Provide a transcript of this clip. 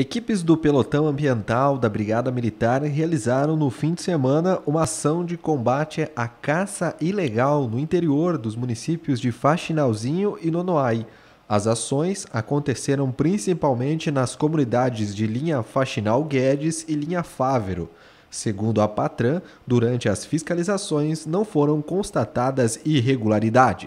Equipes do pelotão ambiental da Brigada Militar realizaram no fim de semana uma ação de combate à caça ilegal no interior dos municípios de Faxinalzinho e Nonoai. As ações aconteceram principalmente nas comunidades de linha Faxinal Guedes e linha Fávero. Segundo a Patran, durante as fiscalizações não foram constatadas irregularidades.